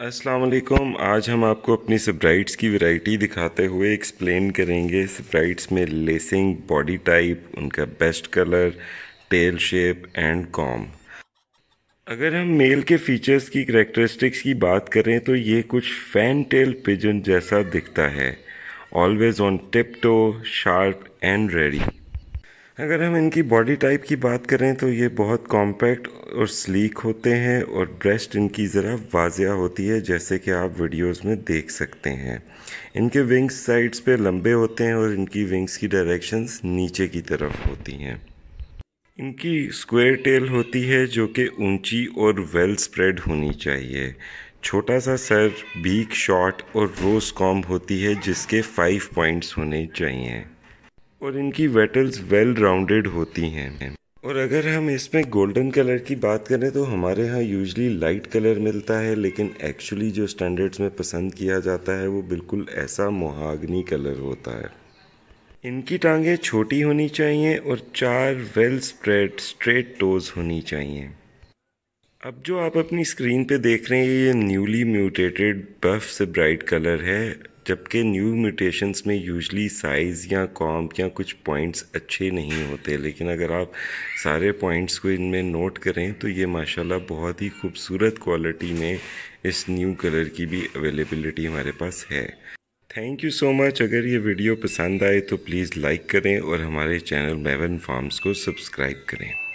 वालेकुम आज हम आपको अपनी सब्राइट्स की वैरायटी दिखाते हुए एक्सप्लेन करेंगे सब्राइट्स में लेसिंग बॉडी टाइप उनका best colour tail shape and comb अगर हम मेल के फीचर्स की करेक्टरिस्टिक्स की बात करें तो ये कुछ फैन टेल पिजन जैसा दिखता है always on tip toe sharp and ready अगर हम इनकी बॉडी टाइप की बात करें तो ये बहुत कॉम्पैक्ट और स्लीक होते हैं और ब्रेस्ट इनकी ज़रा वाजिया होती है जैसे कि आप वीडियोस में देख सकते हैं इनके विंग्स साइड्स पे लंबे होते हैं और इनकी विंग्स की डायरेक्शंस नीचे की तरफ होती हैं इनकी स्क्वायर टेल होती है जो कि ऊंची और वेल स्प्रेड होनी चाहिए छोटा सा सर बीक शॉर्ट और रोज कॉम्ब होती है जिसके फाइव पॉइंट्स होने चाहिए और इनकी वेटल्स वेल राउंडेड होती हैं और अगर हम इसमें गोल्डन कलर की बात करें तो हमारे यहाँ यूजली लाइट कलर मिलता है लेकिन एक्चुअली जो स्टैंडर्ड्स में पसंद किया जाता है वो बिल्कुल ऐसा मोहागनी कलर होता है इनकी टांगें छोटी होनी चाहिए और चार वेल स्प्रेड स्ट्रेट टोज होनी चाहिए अब जो आप अपनी स्क्रीन पे देख रहे हैं ये न्यूली म्यूटेटेड बफ से ब्राइट कलर है जबकि न्यू म्यूटेशंस में यूजली साइज़ या कॉम्प या कुछ पॉइंट्स अच्छे नहीं होते लेकिन अगर आप सारे पॉइंट्स को इनमें नोट करें तो ये माशाल्लाह बहुत ही खूबसूरत क्वालिटी में इस न्यू कलर की भी अवेलेबिलिटी हमारे पास है थैंक यू सो मच अगर ये वीडियो पसंद आए तो प्लीज़ लाइक करें और हमारे चैनल मेवन फार्म्स को सब्सक्राइब करें